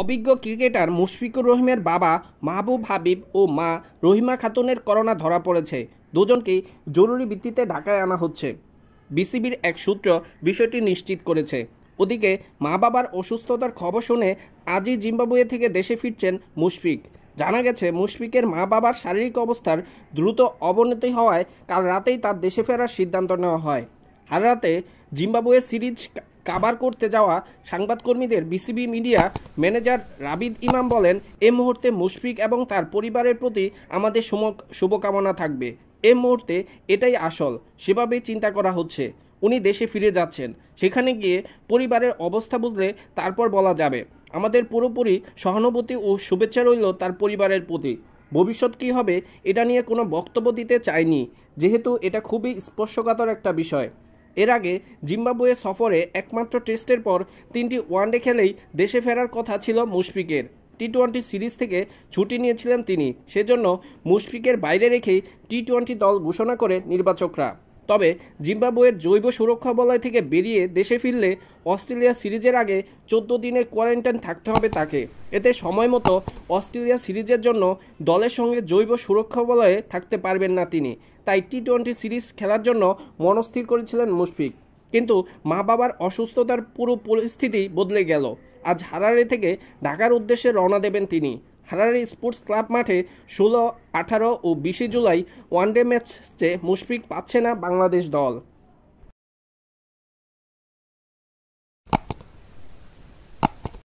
অভিজ্ঞ ক্রিকেটার মুশফিকুর রহিমের বাবা মাহবুব হাবিব ও মা রহিমা খাতুনের করোনা ধরা পড়েছে দুজনকেই জরুরি ভিত্তিতে ঢাকায় আনা হচ্ছে বিসিবির এক সূত্র বিষয়টি নিশ্চিত করেছে ওদিকে মা বাবার অসুস্থতার খবর শুনে আজই জিম্বাবুয়ে থেকে দেশে ফিরছেন মুশফিক জানা গেছে মুশফিকের মা বাবার শারীরিক অবস্থার দ্রুত অবনতি হওয়ায় কাল রাতেই তার দেশে ফেরার সিদ্ধান্ত নেওয়া হয় হার রাতে জিম্বাবুয়ে সিরিজ কাবার করতে যাওয়া সাংবাদকর্মীদের বিসিবি মিডিয়া ম্যানেজার রাবিদ ইমাম বলেন এ মুহূর্তে মুশফিক এবং তার পরিবারের প্রতি আমাদের শুভকামনা থাকবে এ মুহূর্তে এটাই আসল সেভাবে চিন্তা করা হচ্ছে উনি দেশে ফিরে যাচ্ছেন সেখানে গিয়ে পরিবারের অবস্থা বুঝলে তারপর বলা যাবে আমাদের পুরোপুরি সহানুভূতি ও শুভেচ্ছা রইল তার পরিবারের প্রতি ভবিষ্যৎ কী হবে এটা নিয়ে কোনো বক্তব্য দিতে চাইনি যেহেতু এটা খুবই স্পর্শকাতর একটা বিষয় এর আগে জিম্বাবুয়ে সফরে একমাত্র টেস্টের পর তিনটি ওয়ানডে খেলেই দেশে ফেরার কথা ছিল মুশফিকের টি টোয়েন্টি সিরিজ থেকে ছুটি নিয়েছিলেন তিনি সেজন্য মুশফিকের বাইরে রেখেই টি টোয়েন্টি দল ঘোষণা করে নির্বাচকরা তবে জিম্বাবুয়ের জৈব সুরক্ষা বলয় থেকে বেরিয়ে দেশে ফিরলে অস্ট্রেলিয়া সিরিজের আগে চোদ্দ দিনের কোয়ারেন্টাইন থাকতে হবে তাকে এতে সময় মতো অস্ট্রেলিয়া সিরিজের জন্য দলের সঙ্গে জৈব সুরক্ষা বলয়ে থাকতে পারবেন না তিনি তাই টি টোয়েন্টি সিরিজ খেলার জন্য মনস্থির করেছিলেন মুশফিক কিন্তু মা বাবার অসুস্থতার পুরো পরিস্থিতি বদলে গেল আজ হারারে থেকে ঢাকার উদ্দেশ্যে রওনা দেবেন তিনি হারারি স্পোর্টস ক্লাব মাঠে ষোলো আঠারো ও বিশে জুলাই ওয়ানডে ম্যাচ চেয়ে মুশফিক পাচ্ছে না বাংলাদেশ দল